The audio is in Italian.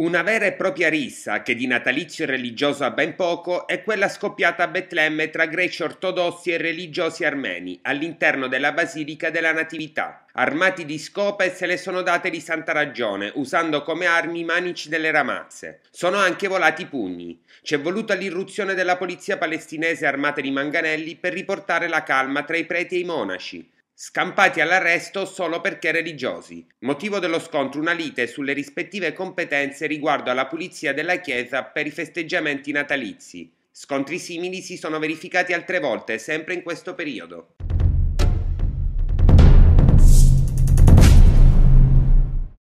Una vera e propria rissa, che di natalizio religioso ha ben poco, è quella scoppiata a Betlemme tra greci ortodossi e religiosi armeni, all'interno della Basilica della Natività. Armati di scope se le sono date di santa ragione, usando come armi i manici delle ramazze. Sono anche volati pugni. C'è voluta l'irruzione della polizia palestinese armata di manganelli per riportare la calma tra i preti e i monaci scampati all'arresto solo perché religiosi. Motivo dello scontro una lite sulle rispettive competenze riguardo alla pulizia della chiesa per i festeggiamenti natalizi. Scontri simili si sono verificati altre volte, sempre in questo periodo.